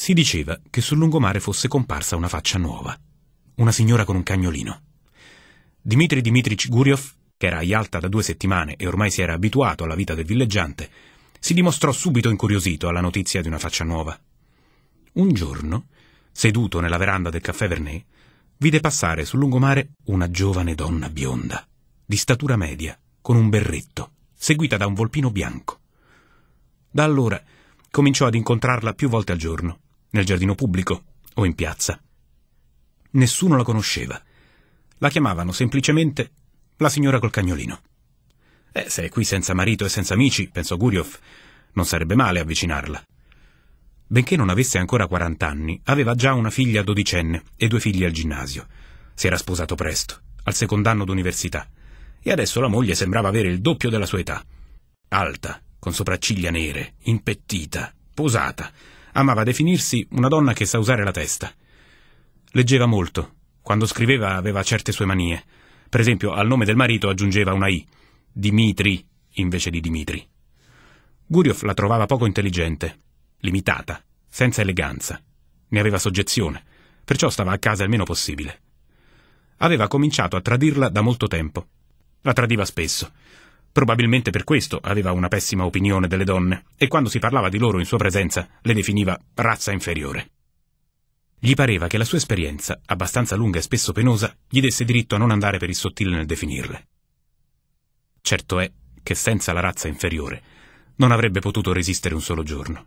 Si diceva che sul lungomare fosse comparsa una faccia nuova, una signora con un cagnolino. Dmitri Dmitrich Guriov, che era a Yalta da due settimane e ormai si era abituato alla vita del villeggiante, si dimostrò subito incuriosito alla notizia di una faccia nuova. Un giorno, seduto nella veranda del caffè Vernet, vide passare sul lungomare una giovane donna bionda, di statura media, con un berretto, seguita da un volpino bianco. Da allora cominciò ad incontrarla più volte al giorno nel giardino pubblico o in piazza. Nessuno la conosceva. La chiamavano semplicemente la signora col cagnolino. Eh, se è qui senza marito e senza amici, pensò Guriov, non sarebbe male avvicinarla. Benché non avesse ancora 40 anni, aveva già una figlia dodicenne e due figli al ginnasio. Si era sposato presto, al secondo anno d'università, e adesso la moglie sembrava avere il doppio della sua età. Alta, con sopracciglia nere, impettita, posata, amava definirsi una donna che sa usare la testa. Leggeva molto. Quando scriveva aveva certe sue manie. Per esempio, al nome del marito aggiungeva una I, Dimitri invece di Dimitri. Gurioff la trovava poco intelligente, limitata, senza eleganza. Ne aveva soggezione, perciò stava a casa il meno possibile. Aveva cominciato a tradirla da molto tempo. La tradiva spesso, Probabilmente per questo aveva una pessima opinione delle donne e quando si parlava di loro in sua presenza le definiva razza inferiore. Gli pareva che la sua esperienza, abbastanza lunga e spesso penosa, gli desse diritto a non andare per il sottile nel definirle. Certo è che senza la razza inferiore non avrebbe potuto resistere un solo giorno.